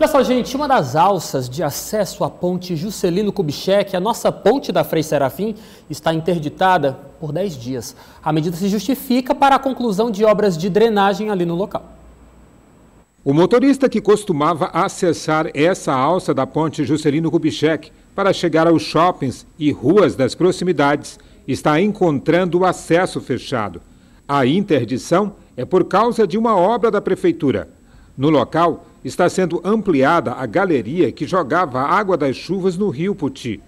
Olha só, gente, uma das alças de acesso à ponte Juscelino Kubitschek, a nossa ponte da Frei Serafim, está interditada por 10 dias. A medida se justifica para a conclusão de obras de drenagem ali no local. O motorista que costumava acessar essa alça da ponte Juscelino Kubitschek para chegar aos shoppings e ruas das proximidades está encontrando o acesso fechado. A interdição é por causa de uma obra da prefeitura. No local, está sendo ampliada a galeria que jogava a água das chuvas no rio Puti.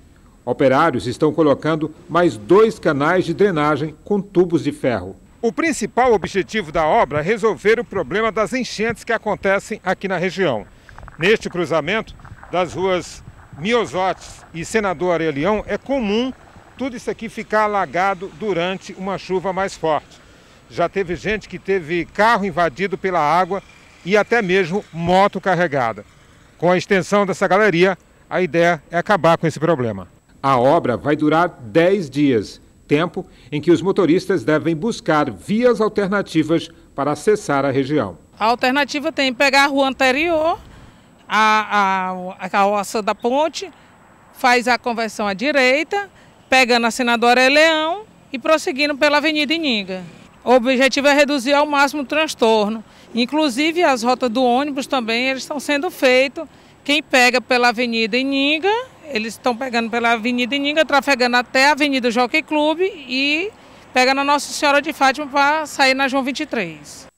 Operários estão colocando mais dois canais de drenagem com tubos de ferro. O principal objetivo da obra é resolver o problema das enchentes que acontecem aqui na região. Neste cruzamento das ruas Miosotes e Senador Arelião é comum tudo isso aqui ficar alagado durante uma chuva mais forte. Já teve gente que teve carro invadido pela água e até mesmo moto carregada. Com a extensão dessa galeria, a ideia é acabar com esse problema. A obra vai durar 10 dias, tempo em que os motoristas devem buscar vias alternativas para acessar a região. A alternativa tem pegar a rua anterior, a, a, a carroça da ponte, faz a conversão à direita, pegando a senadora Leão e prosseguindo pela Avenida Ininga. O objetivo é reduzir ao máximo o transtorno. Inclusive as rotas do ônibus também eles estão sendo feitas. Quem pega pela Avenida Ininga, eles estão pegando pela Avenida Ininga, trafegando até a Avenida Jockey Clube e pega na Nossa Senhora de Fátima para sair na João 23.